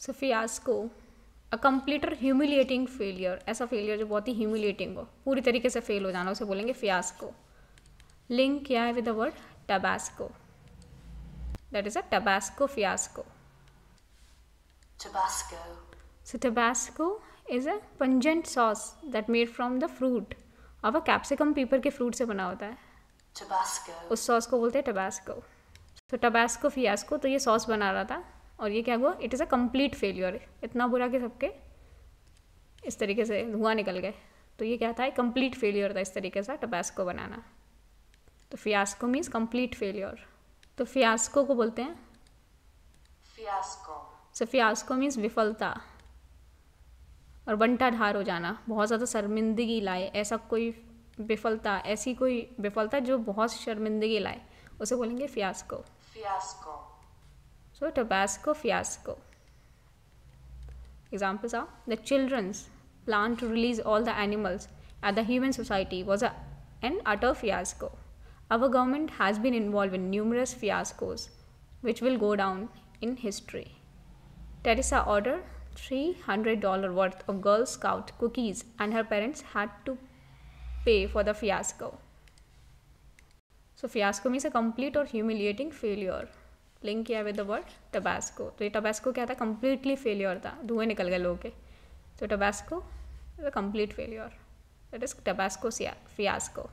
So fiasco a complete or humiliating failure ऐसा failure जो बहुत ही ह्यूमिलेटिंग हो पूरी तरीके से फेल हो जाना उसे बोलेंगे फियास्को लिंक क्या है with the word tabasco that is a tabasco fiasco so tabasco is a pungent sauce that made from the fruit of a capsicum पीपर के फ्रूट से बना होता है उस सॉस को बोलते हैं टबैस्को तो टबैस्को फियास्को तो ये सॉस बना रहा था और ये क्या हुआ it is a complete failure इतना बुरा कि सबके इस तरीके से धुआं निकल गए तो ये क्या था कम्प्लीट फेलियर था इस तरीके से टबैस्को बनाना तो फियास्को मीन्स कम्प्लीट फेलियर तो फियास्को को बोलते हैं फियास्को सो फियास्को मीन्स विफलता और बंटा ढार हो जाना बहुत ज़्यादा शर्मिंदगी लाए ऐसा कोई विफलता ऐसी कोई विफलता जो बहुत शर्मिंदगी लाए उसे बोलेंगे fiasco fiasco So Tabasco fiasco. Examples are the children's plan to release all the animals at the human society was a, an utter fiasco. Our government has been involved in numerous fiascos which will go down in history. Teresa ordered $300 worth of Girl Scout cookies and her parents had to pay for the fiasco. So fiasco means a complete or humiliating failure. Link किया with the word tabasco तो ये Tabasco क्या था completely failure था धुएं निकल गए लोगों के तो tabasco complete failure that is tabasco fiasco